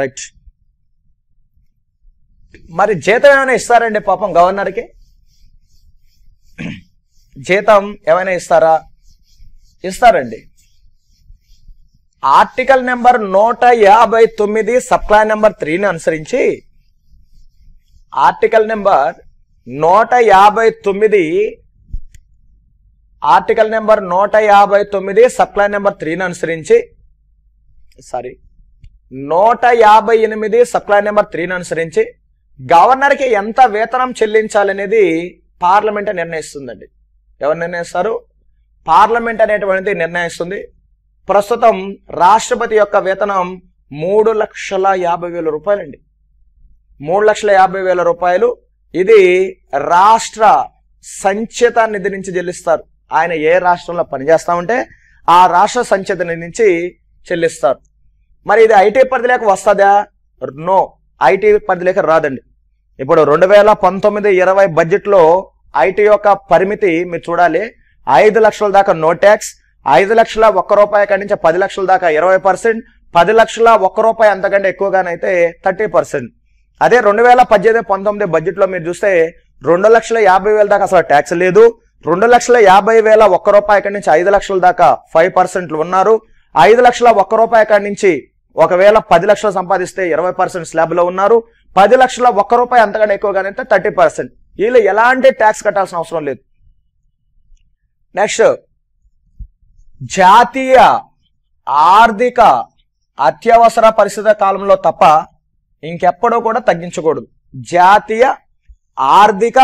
right మరి జీతం ఏమైనా ఇస్తారండి పాపం గవర్నర్కి జీతం ఏమైనా ఇస్తారా ఇస్తారండి ఆర్టికల్ నెంబర్ నూట యాభై తొమ్మిది సప్లై నెంబర్ త్రీని అనుసరించి ఆర్టికల్ నెంబర్ నూట యాభై తొమ్మిది ఆర్టికల్ నెంబర్ నూట యాభై తొమ్మిది సప్లై నెంబర్ త్రీని అనుసరించి సారీ నూట యాభై ఎనిమిది సప్లై నెంబర్ త్రీని అనుసరించి గవర్నర్కి ఎంత వేతనం చెల్లించాలనేది పార్లమెంట్ నిర్ణయిస్తుందండి ఎవరు నిర్ణయిస్తారు పార్లమెంట్ అనేటువంటిది నిర్ణయిస్తుంది ప్రస్తుతం రాష్ట్రపతి యొక్క వేతనం మూడు లక్షల యాభై వేల రూపాయలండి మూడు లక్షల యాభై వేల రూపాయలు ఇది రాష్ట్ర సంచేత నిధి నుంచి చెల్లిస్తారు ఆయన ఏ రాష్ట్రంలో పనిచేస్తా ఉంటే ఆ రాష్ట్ర సంచేత నిధి నుంచి చెల్లిస్తారు మరి ఇది ఐటీ పరిధిలోకి వస్తుందా నో ఐటీ పరిధిలోకి రాదండి ఇప్పుడు రెండు వేల పంతొమ్మిది ఇరవై బడ్జెట్లో ఐటీ యొక్క పరిమితి మీరు చూడాలి ఐదు లక్షల దాకా నో ట్యాక్స్ ఐదు లక్షల ఒక్క రూపాయి కాడి నుంచి పది లక్షల దాకా ఇరవై పర్సెంట్ పది లక్షల ఒక్క రూపాయి అంతకంటే ఎక్కువగానైతే థర్టీ పర్సెంట్ అదే రెండు వేల పద్దెనిమిది పంతొమ్మిది బడ్జెట్లో మీరు చూస్తే రెండు లక్షల యాభై వేల దాకా అసలు ట్యాక్స్ లేదు రెండు లక్షల యాభై వేల ఒక్క రూపాయి కాడి నుంచి ఐదు లక్షల దాకా ఫైవ్ పర్సెంట్లు ఉన్నారు ఐదు లక్షల ఒక్క రూపాయి కాడి నుంచి ఒకవేళ పది లక్షలు సంపాదిస్తే ఇరవై పర్సెంట్ స్లాబ్లో ఉన్నారు పది లక్షల ఒక్క రూపాయి అంతకంటే ఎక్కువగానే థర్టీ పర్సెంట్ వీళ్ళు ఎలాంటి ట్యాక్స్ కట్టాల్సిన అవసరం లేదు నెక్స్ట్ జాతీయ ఆర్థిక అత్యవసర పరిస్థితుల కాలంలో తప్ప ఇంకెప్పుడూ కూడా తగ్గించకూడదు జాతీయ ఆర్థిక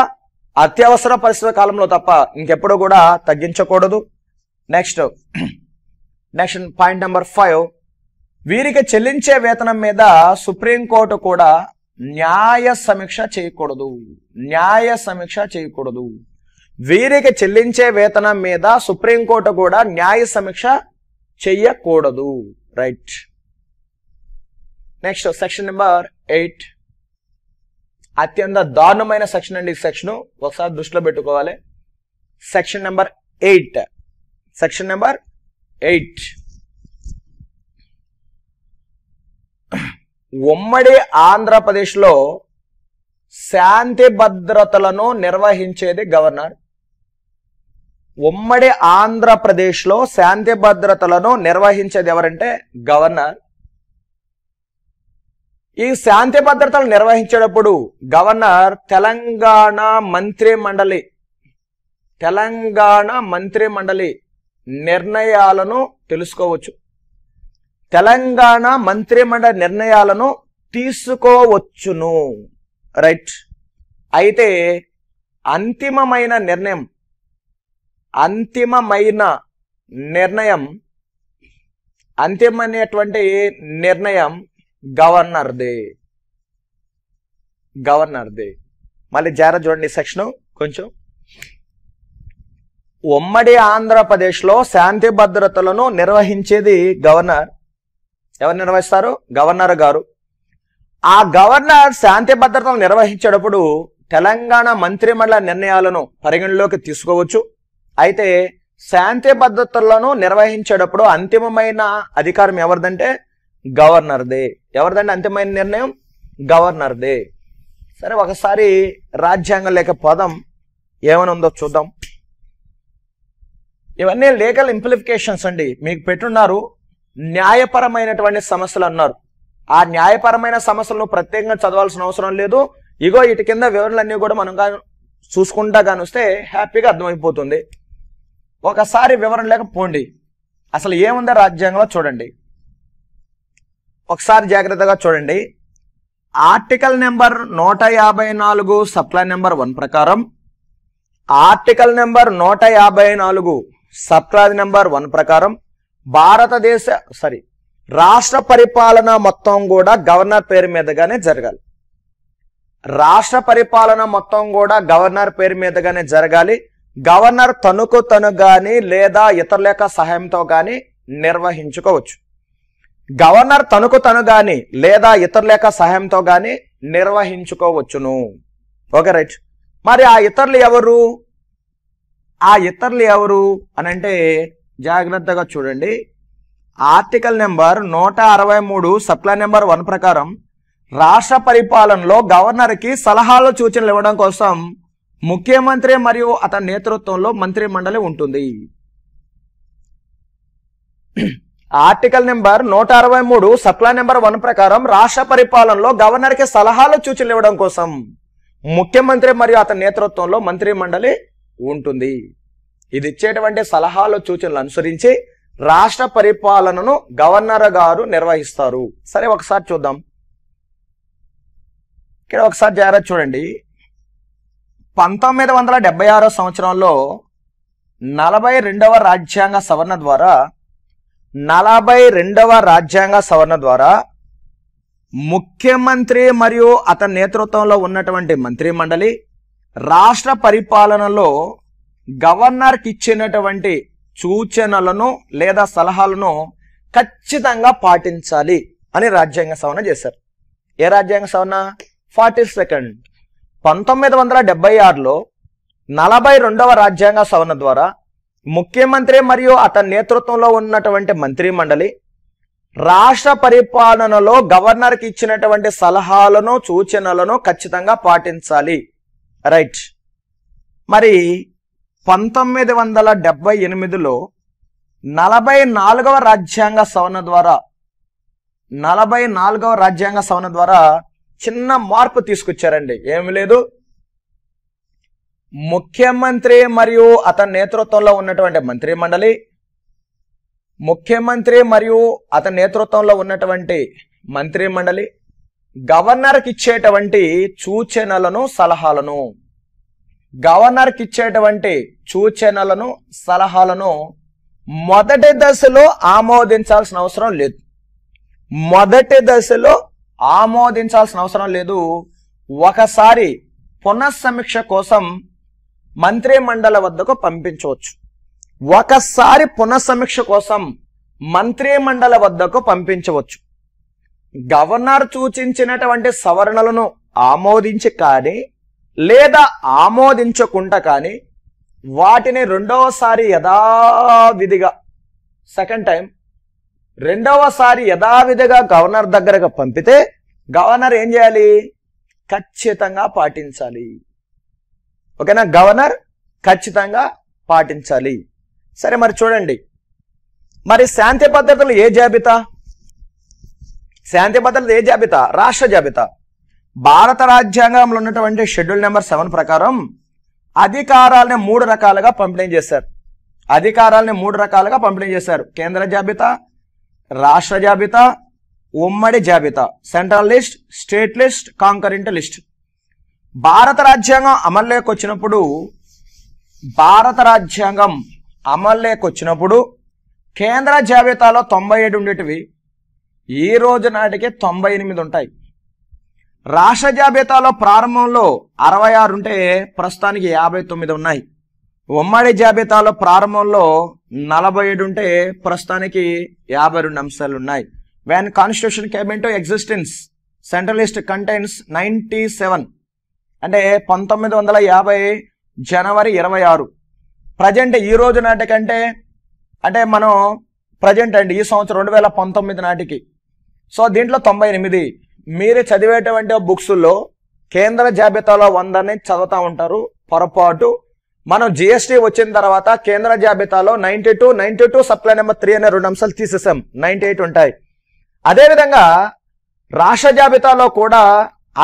అత్యవసర పరిస్థితుల కాలంలో తప్ప ఇంకెప్పుడు కూడా తగ్గించకూడదు next next point number five వీరికి చెల్లించే వేతనం మీద సుప్రీంకోర్టు కూడా న్యాయ సమీక్ష చేయకూడదు న్యాయ సమీక్ష చేయకూడదు వీరికి చెల్లించే వేతనం మీద సుప్రీంకోర్టు కూడా న్యాయ సమీక్ష చెయ్యకూడదు right next section number eight అత్యంత దారుణమైన సెక్షన్ అండి ఈ సెక్షన్ ఒకసారి దృష్టిలో పెట్టుకోవాలి section number eight section number eight ఉమ్మడి ఆంధ్రప్రదేశ్లో శాంతి భద్రతలను నిర్వహించేది గవర్నర్ ఉమ్మడి ఆంధ్రప్రదేశ్లో శాంతి భద్రతలను నిర్వహించేది ఎవరంటే గవర్నర్ ఈ శాంతి భద్రతలు నిర్వహించేటప్పుడు గవర్నర్ తెలంగాణ మంత్రి మండలి తెలంగాణ మంత్రి మండలి నిర్ణయాలను తెలుసుకోవచ్చు తెలంగాణ మంత్రిమండలి నిర్ణయాలను తీసుకోవచ్చును రైట్ అయితే అంతిమమైన నిర్ణయం అంతిమమైన నిర్ణయం అంతిమైనటువంటి నిర్ణయం గవర్నర్దే దే మళ్ళీ జాగ్రత్త చూడండి సెక్షన్ కొంచెం ఉమ్మడి ఆంధ్రప్రదేశ్లో శాంతి భద్రతలను నిర్వహించేది గవర్నర్ ఎవరు నిర్వహిస్తారు గవర్నర్ గారు ఆ గవర్నర్ శాంతి భద్రతలు నిర్వహించేటప్పుడు తెలంగాణ మంత్రిమండల నిర్ణయాలను పరిగణలోకి తీసుకోవచ్చు అయితే శాంతి భద్రతలను నిర్వహించేటప్పుడు అంతిమమైన అధికారం ఎవరిదంటే గవర్నర్దే ఎవరిదంటే అంతిమైన నిర్ణయం గవర్నర్దే సరే ఒకసారి రాజ్యాంగం లేక పదం ఏమని ఉందో చూద్దాం ఇవన్నీ లీగల్ ఇంప్లిఫికేషన్స్ అండి మీకు పెట్టున్నారు న్యాయపరమైనటువంటి సమస్యలు అన్నారు ఆ న్యాయపరమైన సమస్యలను ప్రత్యేకంగా చదవాల్సిన అవసరం లేదు ఇగో ఇటు కింద వివరణలన్నీ కూడా మనం చూసుకుంటా కాని వస్తే హ్యాపీగా అర్థమైపోతుంది ఒకసారి వివరణ లేకపోండి అసలు ఏముందో రాజ్యాంగంలో చూడండి ఒకసారి జాగ్రత్తగా చూడండి ఆర్టికల్ నెంబర్ నూట యాభై నాలుగు సప్లై నెంబర్ వన్ ప్రకారం ఆర్టికల్ నెంబర్ నూట యాభై నాలుగు సప్లై నెంబర్ వన్ ప్రకారం భారతదేశ సారీ రాష్ట్ర పరిపాలన మొత్తం కూడా గవర్నర్ పేరు మీదగానే జరగాలి రాష్ట్ర పరిపాలన మొత్తం కూడా గవర్నర్ పేరు మీదగానే జరగాలి గవర్నర్ తనుకు తను కానీ లేదా ఇతరుల యొక్క సహాయంతో కానీ నిర్వహించుకోవచ్చు గవర్నర్ తనుకు తను కానీ లేదా ఇతరుల యొక్క సహాయంతో కానీ నిర్వహించుకోవచ్చును ఓకే రైట్ మరి ఆ ఇతరులు ఎవరు ఆ ఇతరులు ఎవరు అనంటే జాగ్రత్తగా చూడండి ఆర్టికల్ నెంబర్ నూట అరవై మూడు సప్లై నెంబర్ వన్ ప్రకారం రాష్ట్ర పరిపాలనలో గవర్నర్కి సలహాలు సూచనలు ఇవ్వడం కోసం ముఖ్యమంత్రి మరియు అతని నేతృత్వంలో మంత్రి మండలి ఉంటుంది ఆర్టికల్ నెంబర్ నూట అరవై మూడు సప్లై నెంబర్ వన్ ప్రకారం రాష్ట్ర పరిపాలనలో గవర్నర్కి సలహాలు సూచనలు ఇవ్వడం కోసం ముఖ్యమంత్రి మరియు అతని నేతృత్వంలో మంత్రి మండలి ఉంటుంది ఇది ఇచ్చేటువంటి సలహాలు సూచనలు అనుసరించి రాష్ట్ర పరిపాలనను గవర్నర్ గారు నిర్వహిస్తారు సరే ఒకసారి చూద్దాం ఇక్కడ ఒకసారి జాగ్రత్త చూడండి పంతొమ్మిది వందల డెబ్బై ఆరో సంవత్సరంలో నలభై రెండవ రాజ్యాంగ సవరణ ద్వారా నలభై రెండవ రాజ్యాంగ సవరణ ద్వారా ముఖ్యమంత్రి మరియు అతని నేతృత్వంలో ఉన్నటువంటి మంత్రి మండలి రాష్ట్ర పరిపాలనలో గవర్నర్కి ఇచ్చినటువంటి సూచనలను లేదా సలహాలను ఖచ్చితంగా పాటించాలి అని రాజ్యాంగ సవరణ చేశారు ఏ రాజ్యాంగ సవరణ ఫార్టీ సెకండ్ పంతొమ్మిది వందల డెబ్బై ఆరులో నలభై రెండవ రాజ్యాంగ సవరణ ద్వారా ముఖ్యమంత్రి మరియు అతని నేతృత్వంలో ఉన్నటువంటి మంత్రి మండలి రాష్ట్ర పరిపాలనలో గవర్నర్కి ఇచ్చినటువంటి సలహాలను సూచనలను ఖచ్చితంగా పాటించాలి రైట్ మరి పంతొమ్మిది వందల డెబ్బై ఎనిమిదిలో నలభై నాలుగవ రాజ్యాంగ సవరణ ద్వారా నలభై నాలుగవ రాజ్యాంగ సవరణ ద్వారా చిన్న మార్పు తీసుకొచ్చారండి ఏమి లేదు ముఖ్యమంత్రి మరియు అతని నేతృత్వంలో ఉన్నటువంటి మంత్రి మండలి ముఖ్యమంత్రి మరియు అతని నేతృత్వంలో ఉన్నటువంటి మంత్రి మండలి గవర్నర్కి ఇచ్చేటువంటి సూచనలను సలహాలను గవర్నర్కి ఇచ్చేటువంటి సూచనలను సలహాలను మొదటి దశలో ఆమోదించాల్సిన అవసరం లేదు మొదటి దశలో ఆమోదించాల్సిన అవసరం లేదు ఒకసారి పునఃసమీక్ష కోసం మంత్రి మండల వద్దకు పంపించవచ్చు ఒకసారి పునఃసమీక్ష కోసం మంత్రి మండల వద్దకు పంపించవచ్చు గవర్నర్ సూచించినటువంటి సవరణలను ఆమోదించి కానీ లేదా ఆమోదించకుండా కానీ వాటిని రెండవసారి యథావిధిగా సెకండ్ టైం రెండవసారి యథావిధిగా గవర్నర్ దగ్గరకు పంపితే గవర్నర్ ఏం చేయాలి ఖచ్చితంగా పాటించాలి ఓకేనా గవర్నర్ ఖచ్చితంగా పాటించాలి సరే మరి చూడండి మరి శాంతి పద్ధతులు ఏ జాబితా శాంతి పద్ధతులు ఏ జాబితా రాష్ట్ర జాబితా భారత రాజ్యాంగంలో ఉన్నటువంటి షెడ్యూల్ నెంబర్ సెవెన్ ప్రకారం అధికారాలని మూడు రకాలుగా పంపిణీ చేశారు అధికారాలని మూడు రకాలుగా పంపిణీ చేశారు కేంద్ర జాబితా రాష్ట్ర జాబితా ఉమ్మడి జాబితా central list state list concurrent list భారత రాజ్యాంగం అమల్లోకి వచ్చినప్పుడు భారత రాజ్యాంగం అమల్లోకి వచ్చినప్పుడు కేంద్ర జాబితాలో తొంభై ఏడు ఉండేటివి ఈ రోజు నాటికి తొంభై ఎనిమిది ఉంటాయి రాష్ట్ర జాబితాలో ప్రారంభంలో అరవై ఆరు ఉంటే ప్రస్తుతానికి యాభై తొమ్మిది ఉన్నాయి ఉమ్మడి జాబితాలో ప్రారంభంలో నలభై ఏడు ఉంటే ప్రస్తుతానికి యాభై రెండు అంశాలు ఉన్నాయి వ్యాన్ constitution cabinet existence central list contents ninety seven అంటే పంతొమ్మిది వందల యాభై జనవరి ఇరవై ఆరు ప్రజెంట్ ఈ రోజు నాటికంటే అంటే మనం ప్రజెంట్ అండి ఈ సంవత్సరం రెండు వేల పంతొమ్మిది నాటికి సో దీంట్లో తొంభై ఎనిమిది మీరు చదివేటువంటి బుక్స్లో కేంద్ర జాబితాలో వందని చదువుతూ ఉంటారు పొరపాటు మనం జిఎస్టీ వచ్చిన తర్వాత కేంద్ర జాబితాలో ninety two ninety two supply number three అనే రెండు అంశాలు తీసేసాం నైన్టీ ఎయిట్ ఉంటాయి అదేవిధంగా రాష్ట్ర జాబితాలో కూడా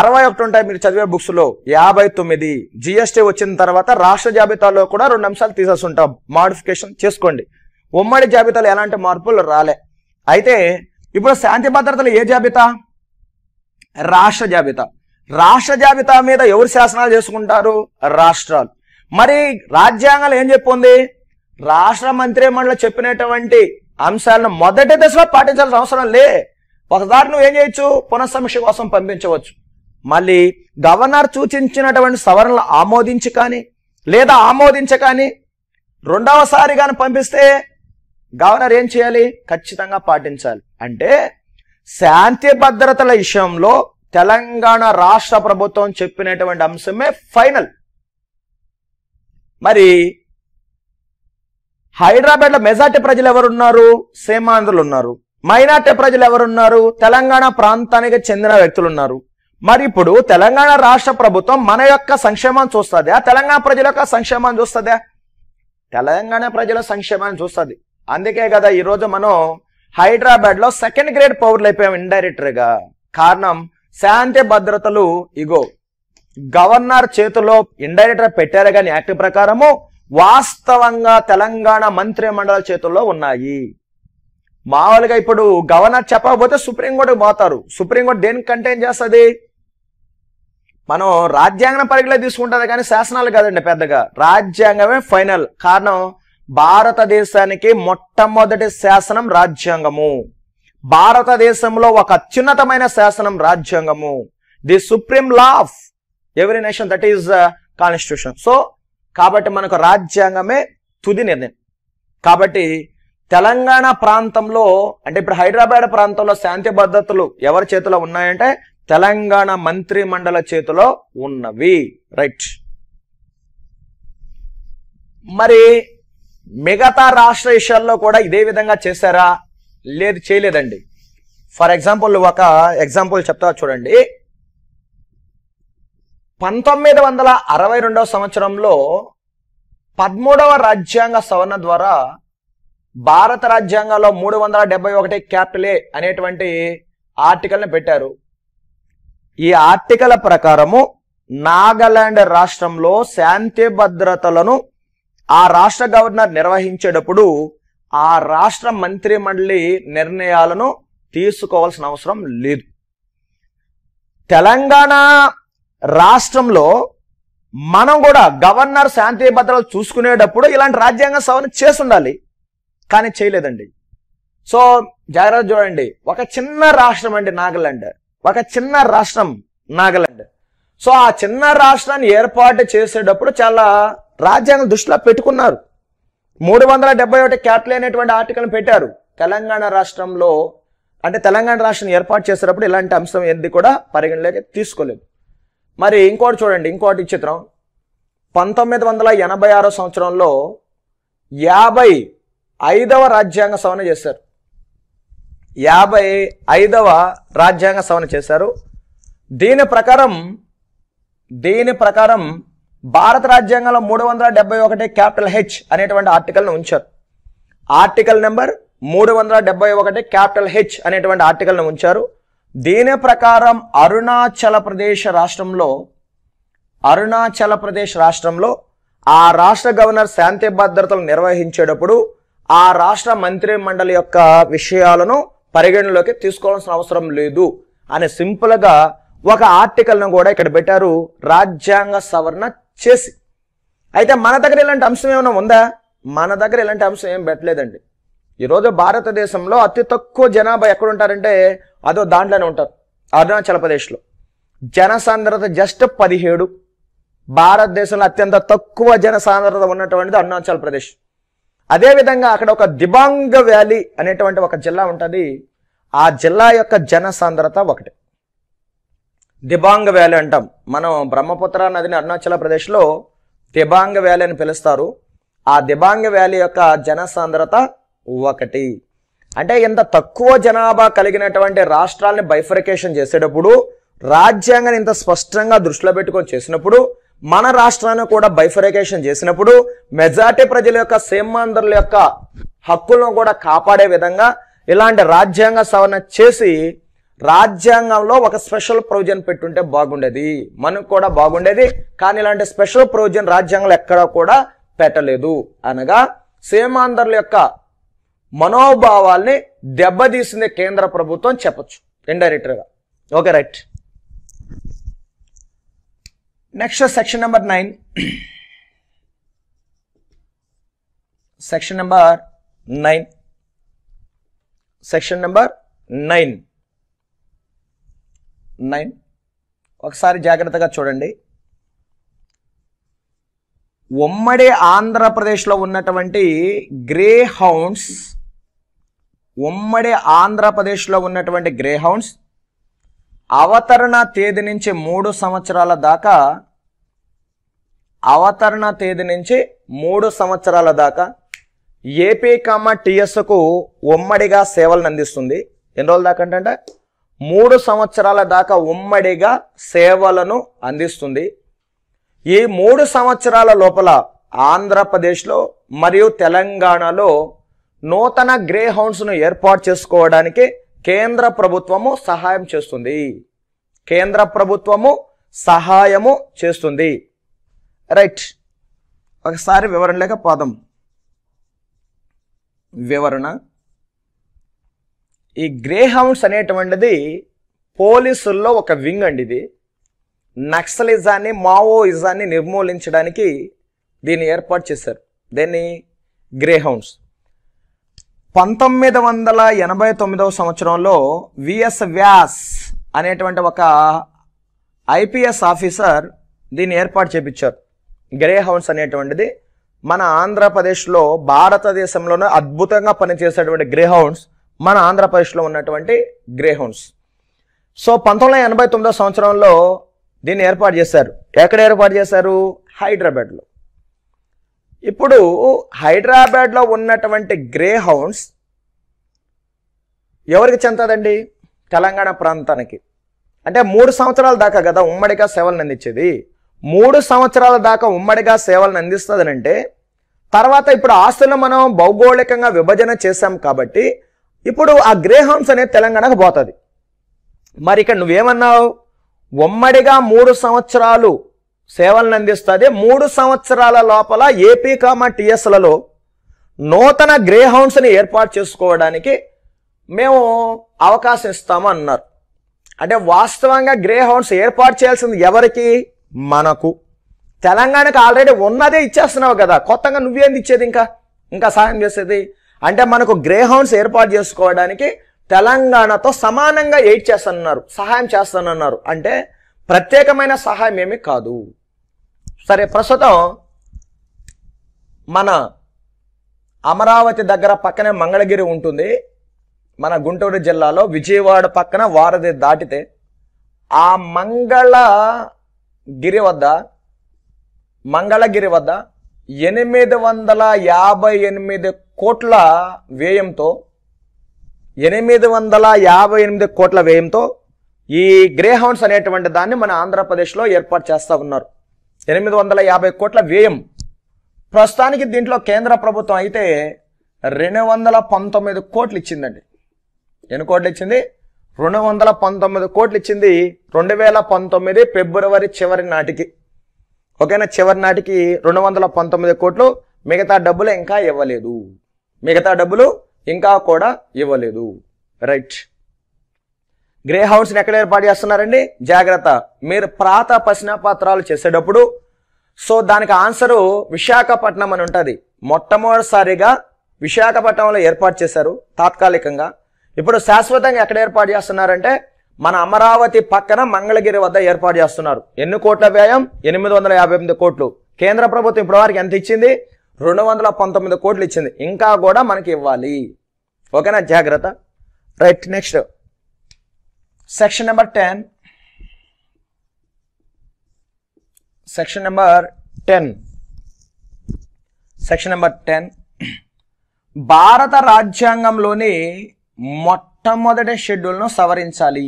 అరవై ఒకటి ఉంటాయి మీరు చదివే బుక్స్లో యాభై తొమ్మిది జిఎస్టీ వచ్చిన తర్వాత రాష్ట్ర జాబితాలో కూడా రెండు అంశాలు తీసేస్తుంటాం మాడిఫికేషన్ చేసుకోండి ఉమ్మడి జాబితాలో ఎలాంటి మార్పులు రాలే అయితే ఇప్పుడు శాంతి భద్రతలు ఏ జాబితా రాష్ట్ర జాబితా రాష్ట్ర జాబితా మీద ఎవరు శాసనాలు చేసుకుంటారు రాష్ట్రాలు మరి రాజ్యాంగాలు ఏం చెప్పుంది రాష్ట్ర మంత్రి మండలి చెప్పినటువంటి అంశాలను మొదటి దశలో పాటించాల్సిన అవసరం లే ఒకసారి నువ్వు ఏం చేయొచ్చు పునఃసమీక్ష కోసం పంపించవచ్చు మళ్ళీ గవర్నర్ సూచించినటువంటి సవరణలు ఆమోదించి కానీ లేదా ఆమోదించ కానీ రెండవసారి కానీ పంపిస్తే గవర్నర్ ఏం చేయాలి ఖచ్చితంగా పాటించాలి అంటే శాంతి భద్రతల విషయంలో తెలంగాణ రాష్ట్ర ప్రభుత్వం చెప్పినటువంటి అంశమే ఫైనల్ మరి లో మెజార్టీ ప్రజలు ఎవరున్నారు సీమాంధ్రులు ఉన్నారు మైనార్టీ ప్రజలు ఎవరున్నారు తెలంగాణ ప్రాంతానికి చెందిన వ్యక్తులు ఉన్నారు మరి ఇప్పుడు తెలంగాణ రాష్ట్ర ప్రభుత్వం మన యొక్క సంక్షేమాన్ని చూస్తుందా తెలంగాణ ప్రజల యొక్క సంక్షేమాన్ని చూస్తుందా తెలంగాణ ప్రజల సంక్షేమాన్ని చూస్తుంది అందుకే కదా ఈరోజు మనం లో సెకండ్ గ్రేడ్ పౌరులు అయిపోయాం ఇండైరెక్టర్గా కారణం శాంతి భద్రతలు ఇగో గవర్నర్ చేతిలో ఇండైరెక్టర్ పెట్టారు కానీ యాక్ట్ ప్రకారము వాస్తవంగా తెలంగాణ మంత్రి మండల చేతుల్లో ఉన్నాయి మామూలుగా ఇప్పుడు గవర్నర్ చెప్పకపోతే సుప్రీంకోర్టుకు పోతారు సుప్రీంకోర్టు దేనికి కంటైన్ చేస్తుంది మనం రాజ్యాంగం పరిగణలో తీసుకుంటారు కానీ శాసనాలు కాదండి పెద్దగా రాజ్యాంగమే ఫైనల్ కారణం భారతదేశానికి మొట్టమొదటి శాసనం రాజ్యాంగము భారతదేశంలో ఒక అత్యున్నతమైన శాసనం రాజ్యాంగము the supreme law of every nation that is constitution so కాబట్టి మనకు రాజ్యాంగమే తుది నిర్ణయం కాబట్టి తెలంగాణ ప్రాంతంలో అంటే ఇప్పుడు హైదరాబాద్ ప్రాంతంలో శాంతి భద్రతలు ఎవరి చేతిలో ఉన్నాయంటే తెలంగాణ మంత్రి మండల చేతిలో ఉన్నవి రైట్ మరి మిగతా రాష్ట్ర విషయాల్లో కూడా ఇదే విధంగా చేశారా లేదు చేయలేదండి ఫర్ ఎగ్జాంపుల్ ఒక ఎగ్జాంపుల్ చెప్తా చూడండి పంతొమ్మిది వందల అరవై రెండవ సంవత్సరంలో పదమూడవ రాజ్యాంగ సవరణ ద్వారా భారత రాజ్యాంగంలో మూడు వందల డెబ్బై ఒకటి క్యాపిటలే అనేటువంటి ఆర్టికల్ని పెట్టారు ఈ ఆర్టికల్ ప్రకారము నాగాలాండ్ రాష్ట్రంలో శాంతి భద్రతలను ఆ రాష్ట్ర గవర్నర్ నిర్వహించేటప్పుడు ఆ రాష్ట్ర మంత్రి మండలి నిర్ణయాలను తీసుకోవాల్సిన అవసరం లేదు తెలంగాణ రాష్ట్రంలో మనం కూడా గవర్నర్ శాంతి భద్రతలు చూసుకునేటప్పుడు ఇలాంటి రాజ్యాంగ సవరణ ఉండాలి కానీ చేయలేదండి సో జాగ్రత్త చూడండి ఒక చిన్న రాష్ట్రం అండి నాగాలాండ్ ఒక చిన్న రాష్ట్రం నాగాలాండ్ సో ఆ చిన్న రాష్ట్రాన్ని ఏర్పాటు చేసేటప్పుడు చాలా రాజ్యాంగం దృష్టిలో పెట్టుకున్నారు మూడు వందల డెబ్బై ఒకటి క్యాపిటల్ అనేటువంటి ఆర్టికల్ పెట్టారు తెలంగాణ రాష్ట్రంలో అంటే తెలంగాణ రాష్ట్రం ఏర్పాటు చేసేటప్పుడు ఇలాంటి అంశం ఏది కూడా పరిగణలోకి తీసుకోలేదు మరి ఇంకోటి చూడండి ఇంకోటి చిత్రం పంతొమ్మిది వందల ఎనభై ఆరో సంవత్సరంలో యాభై ఐదవ రాజ్యాంగ సవరణ చేశారు యాభై ఐదవ రాజ్యాంగ సవరణ చేశారు దీని ప్రకారం దీని ప్రకారం భారత రాజ్యాంగంలో మూడు వందల డెబ్బై ఒకటి క్యాపిటల్ హెచ్ అనేటువంటి ఆర్టికల్ను ఉంచారు ఆర్టికల్ నెంబర్ మూడు వందల డెబ్బై ఒకటి క్యాపిటల్ హెచ్ అనేటువంటి ఆర్టికల్ను ఉంచారు దీని ప్రకారం అరుణాచల ప్రదేశ్ రాష్ట్రంలో అరుణాచల ప్రదేశ్ రాష్ట్రంలో ఆ రాష్ట్ర గవర్నర్ శాంతి భద్రతలు నిర్వహించేటప్పుడు ఆ రాష్ట్ర మంత్రి మండలి యొక్క విషయాలను పరిగణలోకి తీసుకోవాల్సిన అవసరం లేదు అని సింపుల్గా ఒక ఆర్టికల్ను కూడా ఇక్కడ పెట్టారు రాజ్యాంగ సవరణ చేసి అయితే మన దగ్గర ఇలాంటి అంశం ఏమైనా ఉందా మన దగ్గర ఇలాంటి అంశం ఏం పెట్టలేదండి ఈరోజు భారతదేశంలో అతి తక్కువ జనాభా ఎక్కడ ఉంటారంటే అదో దాంట్లోనే ఉంటారు అరుణాచల్ ప్రదేశ్లో జనసాంద్రత జస్ట్ పదిహేడు భారతదేశంలో అత్యంత తక్కువ జనసాంద్రత ఉన్నటువంటిది అరుణాచల్ ప్రదేశ్ అదేవిధంగా అక్కడ ఒక దిబాంగ వ్యాలీ అనేటువంటి ఒక జిల్లా ఉంటుంది ఆ జిల్లా యొక్క జనసాంద్రత ఒకటి దిబాంగ్ వ్యాలీ అంటాం మనం బ్రహ్మపుత్ర నదిని అరుణాచల ప్రదేశ్లో దిబాంగ్ వ్యాలీ అని పిలుస్తారు ఆ దిబాంగ్ వ్యాలీ యొక్క జనసాంద్రత ఒకటి అంటే ఇంత తక్కువ జనాభా కలిగినటువంటి రాష్ట్రాలని బైఫరికేషన్ చేసేటప్పుడు రాజ్యాంగాన్ని ఇంత స్పష్టంగా దృష్టిలో పెట్టుకొని చేసినప్పుడు మన రాష్ట్రాన్ని కూడా బైఫరికేషన్ చేసినప్పుడు మెజార్టీ ప్రజల యొక్క సేమాంధ్రుల యొక్క హక్కులను కూడా కాపాడే విధంగా ఇలాంటి రాజ్యాంగ సవరణ చేసి రాజ్యాంగంలో ఒక స్పెషల్ ప్రొవిజన్ పెట్టుంటే బాగుండేది మనకు కూడా బాగుండేది కానీ ఇలాంటి స్పెషల్ ప్రొవిజన్ రాజ్యాంగంలో ఎక్కడా కూడా పెట్టలేదు అనగా సీమాంధ్రుల యొక్క మనోభావాల్ని దెబ్బతీసింది కేంద్ర ప్రభుత్వం చెప్పచ్చు ఇండైరెక్ట్గా okay right next section number nine section number nine section number nine nine ఒకసారి జాగ్రత్తగా చూడండి ఉమ్మడి ఆంధ్రప్రదేశ్లో ఉన్నటువంటి గ్రే హౌండ్స్ ఉమ్మడి ఆంధ్రప్రదేశ్లో ఉన్నటువంటి గ్రే హౌండ్స్ అవతరణ తేదీ నుంచి మూడు సంవత్సరాల దాకా అవతరణ తేదీ నుంచి మూడు సంవత్సరాల దాకా ఏపీ కామ టీఎస్కు ఉమ్మడిగా సేవలను అందిస్తుంది ఎన్ని రోజుల దాకా అంటే మూడు సంవత్సరాల దాకా ఉమ్మడిగా సేవలను అందిస్తుంది ఈ మూడు సంవత్సరాల లోపల ఆంధ్రప్రదేశ్లో మరియు తెలంగాణలో నూతన గ్రే హౌండ్స్ను ఏర్పాటు చేసుకోవడానికి కేంద్ర ప్రభుత్వము సహాయం చేస్తుంది కేంద్ర ప్రభుత్వము సహాయము చేస్తుంది రైట్ ఒకసారి వివరణ లేక పాదం వివరణ ఈ హౌండ్స్ అనేటువంటిది పోలీసుల్లో ఒక వింగ్ అండి ఇది నక్సలిజాన్ని మావోయిజాన్ని నిర్మూలించడానికి దీన్ని ఏర్పాటు చేశారు దీన్ని హౌండ్స్ పంతొమ్మిది వందల ఎనభై తొమ్మిదవ సంవత్సరంలో విఎస్ వ్యాస్ అనేటువంటి ఒక ఐపీఎస్ ఆఫీసర్ దీన్ని ఏర్పాటు చేపించారు గ్రే హౌండ్స్ అనేటువంటిది మన ఆంధ్రప్రదేశ్లో భారతదేశంలోనే అద్భుతంగా పనిచేసేటువంటి గ్రే హౌండ్స్ మన ఆంధ్రప్రదేశ్లో ఉన్నటువంటి గ్రేహౌండ్స్ సో పంతొమ్మిది వందల ఎనభై తొమ్మిదో సంవత్సరంలో దీన్ని ఏర్పాటు చేశారు ఎక్కడ ఏర్పాటు చేశారు హైదరాబాద్లో ఇప్పుడు హైదరాబాద్లో ఉన్నటువంటి గ్రే హౌండ్స్ ఎవరికి చెందదండి తెలంగాణ ప్రాంతానికి అంటే మూడు సంవత్సరాల దాకా కదా ఉమ్మడిగా సేవలను అందించేది మూడు సంవత్సరాల దాకా ఉమ్మడిగా సేవలను అంటే తర్వాత ఇప్పుడు ఆస్తులు మనం భౌగోళికంగా విభజన చేశాం కాబట్టి ఇప్పుడు ఆ గ్రేహౌండ్స్ అనేది తెలంగాణకు పోతుంది మరి ఇక్కడ నువ్వేమన్నావు ఉమ్మడిగా మూడు సంవత్సరాలు సేవలను అందిస్తుంది మూడు సంవత్సరాల లోపల ఏపీ కామా టీఎస్లలో నూతన గ్రేహౌండ్స్ని ఏర్పాటు చేసుకోవడానికి మేము అవకాశం ఇస్తాము అన్నారు అంటే వాస్తవంగా గ్రేహౌండ్స్ ఏర్పాటు చేయాల్సింది ఎవరికి మనకు తెలంగాణకు ఆల్రెడీ ఉన్నదే ఇచ్చేస్తున్నావు కదా కొత్తగా నువ్వేంది ఇచ్చేది ఇంకా ఇంకా సాయం చేసేది అంటే మనకు హౌన్స్ ఏర్పాటు చేసుకోవడానికి తెలంగాణతో సమానంగా ఎయిట్ చేస్తానన్నారు సహాయం చేస్తానన్నారు అంటే ప్రత్యేకమైన సహాయం ఏమి కాదు సరే ప్రస్తుతం మన అమరావతి దగ్గర పక్కనే మంగళగిరి ఉంటుంది మన గుంటూరు జిల్లాలో విజయవాడ పక్కన వారధి దాటితే ఆ మంగళగిరి వద్ద మంగళగిరి వద్ద ఎనిమిది వందల యాభై ఎనిమిది కోట్ల వ్యయంతో ఎనిమిది వందల యాభై ఎనిమిది కోట్ల వ్యయంతో ఈ గ్రేహౌండ్స్ అనేటువంటి దాన్ని మన ఆంధ్రప్రదేశ్లో ఏర్పాటు చేస్తూ ఉన్నారు ఎనిమిది వందల యాభై కోట్ల వ్యయం ప్రస్తుతానికి దీంట్లో కేంద్ర ప్రభుత్వం అయితే రెండు వందల పంతొమ్మిది కోట్లు ఇచ్చిందండి ఎన్ని కోట్లు ఇచ్చింది రెండు వందల పంతొమ్మిది కోట్లు ఇచ్చింది రెండు వేల పంతొమ్మిది ఫిబ్రవరి చివరి నాటికి ఓకేనా చివరి నాటికి రెండు వందల పంతొమ్మిది కోట్లు మిగతా డబ్బులు ఇంకా ఇవ్వలేదు మిగతా డబ్బులు ఇంకా కూడా ఇవ్వలేదు రైట్ గ్రే హౌస్ ఎక్కడ ఏర్పాటు చేస్తున్నారండి జాగ్రత్త మీరు ప్రాత పసిన పత్రాలు చేసేటప్పుడు సో దానికి ఆన్సరు విశాఖపట్నం అని ఉంటుంది మొట్టమొదటిసారిగా విశాఖపట్నంలో ఏర్పాటు చేశారు తాత్కాలికంగా ఇప్పుడు శాశ్వతంగా ఎక్కడ ఏర్పాటు చేస్తున్నారంటే మన అమరావతి పక్కన మంగళగిరి వద్ద ఏర్పాటు చేస్తున్నారు ఎన్ని కోట్ల వ్యయం ఎనిమిది వందల యాభై ఎనిమిది కోట్లు కేంద్ర ప్రభుత్వం ఇప్పటివరకు ఎంత ఇచ్చింది రెండు వందల పంతొమ్మిది కోట్లు ఇచ్చింది ఇంకా కూడా మనకి ఇవ్వాలి ఓకేనా జాగ్రత్త right next section number ten section number ten section number ten భారత రాజ్యాంగంలోని మొట్ట మొట్టమొదటి షెడ్యూల్ను సవరించాలి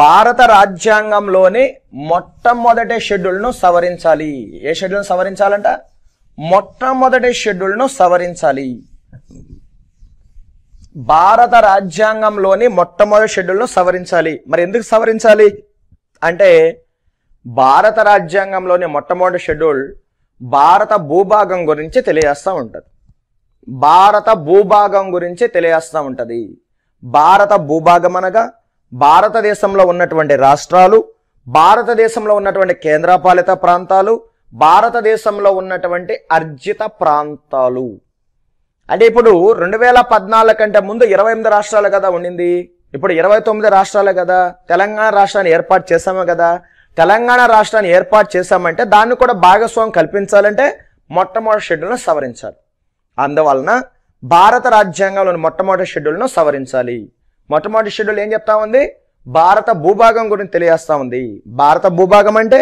భారత రాజ్యాంగంలోని మొట్టమొదటి షెడ్యూల్ను సవరించాలి ఏ షెడ్యూల్ను సవరించాలంట మొట్టమొదటి షెడ్యూల్ను సవరించాలి భారత రాజ్యాంగంలోని మొట్టమొదటి షెడ్యూల్ను సవరించాలి మరి ఎందుకు సవరించాలి అంటే భారత రాజ్యాంగంలోని మొట్టమొదటి షెడ్యూల్ భారత భూభాగం గురించి తెలియజేస్తూ ఉంటుంది భారత భూభాగం గురించి తెలియస్తూ ఉంటుంది భారత భూభాగం అనగా భారతదేశంలో ఉన్నటువంటి రాష్ట్రాలు భారతదేశంలో ఉన్నటువంటి కేంద్రపాలిత ప్రాంతాలు భారతదేశంలో ఉన్నటువంటి అర్జిత ప్రాంతాలు అంటే ఇప్పుడు రెండు వేల పద్నాలుగు కంటే ముందు ఇరవై ఎనిమిది రాష్ట్రాలు కదా ఉండింది ఇప్పుడు ఇరవై తొమ్మిది రాష్ట్రాలు కదా తెలంగాణ రాష్ట్రాన్ని ఏర్పాటు చేశామే కదా తెలంగాణ రాష్ట్రాన్ని ఏర్పాటు చేశామంటే దాన్ని కూడా భాగస్వామ్యం కల్పించాలంటే మొట్టమొదటి షెడ్యూల్ను సవరించాలి అందువలన భారత రాజ్యాంగంలోని మొట్టమొదటి షెడ్యూల్ను సవరించాలి మొట్టమొదటి షెడ్యూల్ ఏం చెప్తా ఉంది భారత భూభాగం గురించి తెలియజేస్తా ఉంది భారత భూభాగం అంటే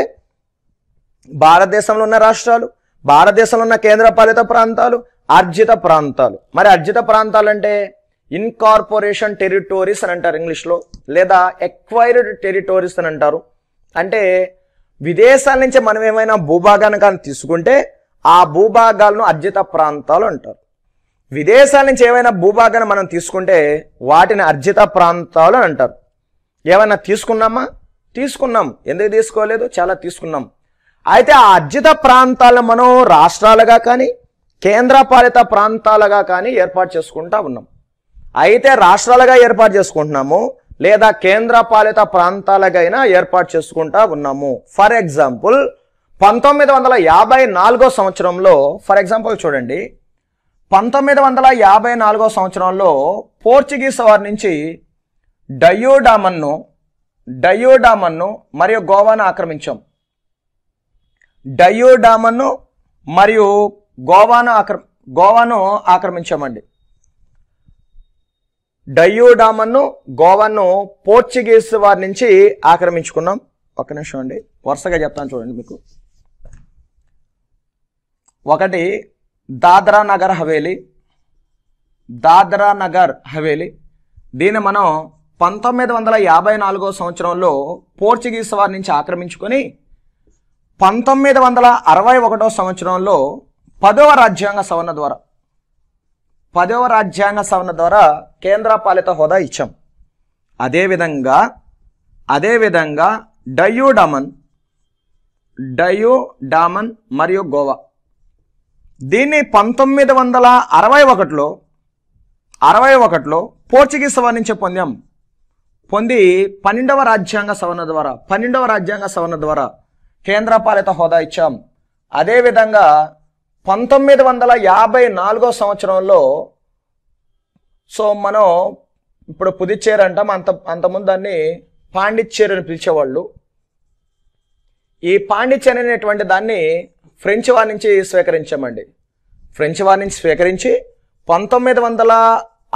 భారతదేశంలో ఉన్న రాష్ట్రాలు భారతదేశంలో ఉన్న కేంద్రపాలిత ప్రాంతాలు అర్జిత ప్రాంతాలు మరి అర్జిత ప్రాంతాలు అంటే ఇన్కార్పొరేషన్ టెరిటోరీస్ అని అంటారు ఇంగ్లీష్లో లేదా ఎక్వైర్డ్ టెరిటోరీస్ అని అంటారు అంటే విదేశాల నుంచి మనం ఏమైనా భూభాగాన్ని కానీ తీసుకుంటే ఆ భూభాగాలను అర్జిత ప్రాంతాలు అంటారు విదేశాల నుంచి ఏవైనా భూభాగాన్ని మనం తీసుకుంటే వాటిని అర్జిత ప్రాంతాలు అని అంటారు ఏమైనా తీసుకున్నామా తీసుకున్నాం ఎందుకు తీసుకోలేదు చాలా తీసుకున్నాం అయితే ఆ అర్జిత ప్రాంతాలను మనం రాష్ట్రాలుగా కానీ కేంద్రపాలిత ప్రాంతాలుగా కానీ ఏర్పాటు చేసుకుంటా ఉన్నాం అయితే రాష్ట్రాలుగా ఏర్పాటు చేసుకుంటున్నాము లేదా కేంద్రపాలిత ప్రాంతాలకైనా ఏర్పాటు చేసుకుంటా ఉన్నాము ఫర్ ఎగ్జాంపుల్ పంతొమ్మిది వందల యాభై నాలుగో సంవత్సరంలో ఫర్ ఎగ్జాంపుల్ చూడండి పంతొమ్మిది వందల యాభై నాలుగో సంవత్సరంలో పోర్చుగీస్ వారి నుంచి డయోడామన్ను డయోడామన్ను మరియు గోవాను ఆక్రమించాం డయోడామన్ను మరియు గోవాను ఆక్ర గోవాను ఆక్రమించామండి డయోడామన్ను గోవాను పోర్చుగీస్ వారి నుంచి ఆక్రమించుకున్నాం ఒక్క నిమిషం అండి వరుసగా చెప్తాను చూడండి మీకు ఒకటి దాద్రా నగర్ హవేలీ దాద్రా నగర్ హవేలీ దీన్ని మనం పంతొమ్మిది వందల యాభై నాలుగో సంవత్సరంలో పోర్చుగీస్ వారి నుంచి ఆక్రమించుకొని పంతొమ్మిది వందల అరవై ఒకటో సంవత్సరంలో పదవ రాజ్యాంగ సవరణ ద్వారా పదవ రాజ్యాంగ సవరణ ద్వారా కేంద్ర పాలిత హోదా ఇచ్చాం అదేవిధంగా అదేవిధంగా డయూ డామన్ డయూ డామన్ మరియు గోవా దీన్ని పంతొమ్మిది వందల అరవై ఒకటిలో అరవై ఒకటిలో పోర్చుగీస్ నుంచే పొందాం పొంది పన్నెండవ రాజ్యాంగ సవరణ ద్వారా పన్నెండవ రాజ్యాంగ సవరణ ద్వారా కేంద్రపాలిత హోదా ఇచ్చాం అదేవిధంగా పంతొమ్మిది వందల యాభై నాలుగో సంవత్సరంలో సో మనం ఇప్పుడు పుదుచ్చేరు అంటాం అంత అంతకుముందు దాన్ని పాండిచ్చేరి అని పిలిచేవాళ్ళు ఈ పాండిచ్చేరి అనేటువంటి దాన్ని ఫ్రెంచ్ వారి నుంచి స్వీకరించామండి ఫ్రెంచ్ వారి నుంచి స్వీకరించి పంతొమ్మిది వందల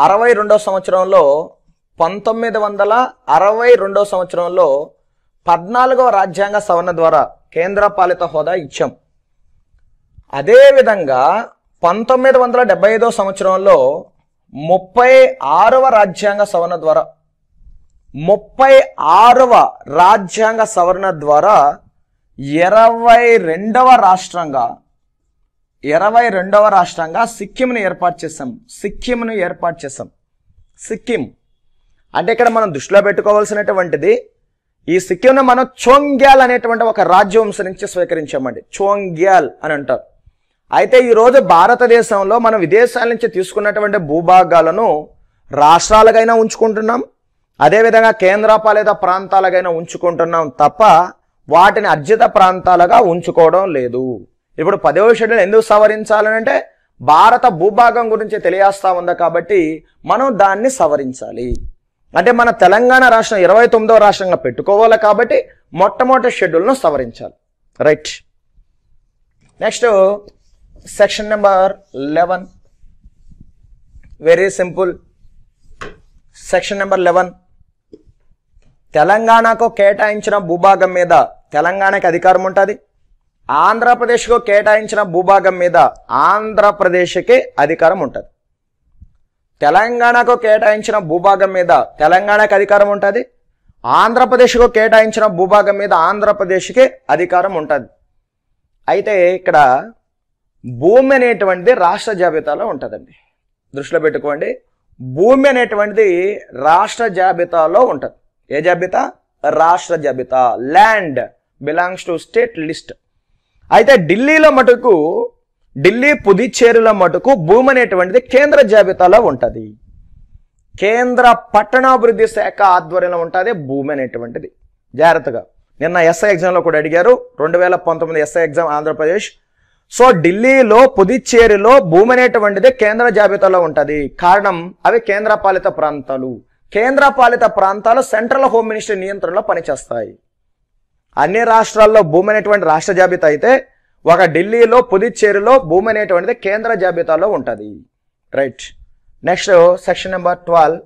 అరవై రెండో సంవత్సరంలో పంతొమ్మిది వందల అరవై రెండో సంవత్సరంలో పద్నాలుగవ రాజ్యాంగ సవరణ ద్వారా కేంద్ర పాలిత హోదా ఇచ్చాం అదేవిధంగా పంతొమ్మిది వందల డెబ్బై ఐదో సంవత్సరంలో ముప్పై ఆరవ రాజ్యాంగ సవరణ ద్వారా ముప్పై ఆరవ రాజ్యాంగ సవరణ ద్వారా ఇరవై రెండవ రాష్ట్రంగా ఇరవై రెండవ రాష్ట్రంగా సిక్కింను ఏర్పాటు చేసాం సిక్కింను ఏర్పాటు చేసాం సిక్కిం అంటే ఇక్కడ మనం దృష్టిలో పెట్టుకోవాల్సినటువంటిది ఈ సిక్కింను మనం చోంగ్యాల్ అనేటువంటి ఒక రాజ్యవంశం నుంచి స్వీకరించామండి చోంగ్యాల్ అని అంటారు అయితే ఈరోజు భారతదేశంలో మనం విదేశాల నుంచి తీసుకున్నటువంటి భూభాగాలను రాష్ట్రాలుగైనా ఉంచుకుంటున్నాం అదేవిధంగా కేంద్రపాలిత ప్రాంతాలకైనా ఉంచుకుంటున్నాం తప్ప వాటిని అర్జిత ప్రాంతాలుగా ఉంచుకోవడం లేదు ఇప్పుడు పదవ షెడ్యూల్ ఎందుకు సవరించాలనంటే భారత భూభాగం గురించి తెలియస్తా ఉంది కాబట్టి మనం దాన్ని సవరించాలి అంటే మన తెలంగాణ రాష్ట్రం ఇరవై తొమ్మిదవ రాష్ట్రంగా పెట్టుకోవాలి కాబట్టి మొట్టమొదటి షెడ్యూల్ను సవరించాలి right next section number eleven very simple section number eleven తెలంగాణకు కేటాయించిన భూభాగం మీద తెలంగాణకి అధికారం ఉంటుంది ఆంధ్రప్రదేశ్కు కేటాయించిన భూభాగం మీద ఆంధ్రప్రదేశ్కి అధికారం ఉంటుంది తెలంగాణకు కేటాయించిన భూభాగం మీద తెలంగాణకు అధికారం ఉంటుంది ఆంధ్రప్రదేశ్కు కేటాయించిన భూభాగం మీద ఆంధ్రప్రదేశ్కి అధికారం ఉంటుంది అయితే ఇక్కడ భూమి అనేటువంటిది రాష్ట్ర జాబితాలో ఉంటుందండి దృష్టిలో పెట్టుకోండి భూమి అనేటువంటిది రాష్ట్ర జాబితాలో ఉంటుంది ఏ జాబితా రాష్ట్ర జాబితా land belongs to state list అయితే ఢిల్లీలో మటుకు ఢిల్లీ పుదుచ్చేరిలో మటుకు భూమి అనేటువంటిది కేంద్ర జాబితాలో ఉంటుంది కేంద్ర పట్టణాభివృద్ధి శాఖ ఆధ్వర్యంలో ఉంటుంది భూమి అనేటువంటిది జాగ్రత్తగా నిన్న ఎస్ఐ ఎగ్జామ్లో కూడా అడిగారు రెండు వేల పంతొమ్మిది ఎస్ఐ ఎగ్జామ్ ఆంధ్రప్రదేశ్ సో ఢిల్లీలో పుదుచ్చేరిలో భూమి అనేటువంటిది కేంద్ర జాబితాలో ఉంటుంది కారణం అవి కేంద్ర పాలిత ప్రాంతాలు కేంద్రపాలిత ప్రాంతాలు సెంట్రల్ హోమ్ మినిస్టర్ నియంత్రణలో పనిచేస్తాయి అన్ని రాష్ట్రాల్లో భూమి అనేటువంటి రాష్ట్ర జాబితా అయితే ఒక ఢిల్లీలో పుదుచ్చేరిలో భూమి అనేటువంటిది కేంద్ర జాబితాలో ఉంటుంది right next section number twelve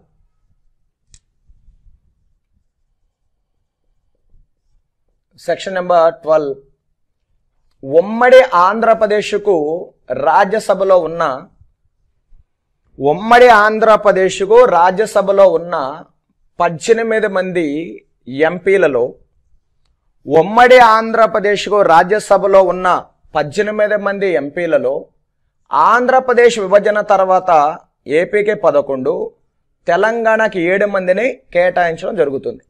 section number twelve ఉమ్మడి ఆంధ్రప్రదేశ్కు రాజ్యసభలో ఉన్న ఉమ్మడి ఆంధ్రప్రదేశ్కు రాజ్యసభలో ఉన్న పద్దెనిమిది మంది ఎంపీలలో ఉమ్మడి ఆంధ్రప్రదేశ్కు రాజ్యసభలో ఉన్న పద్దెనిమిది మంది ఎంపీలలో ఆంధ్రప్రదేశ్ విభజన తర్వాత ఏపీకి పదకొండు తెలంగాణకి ఏడు మందిని కేటాయించడం జరుగుతుంది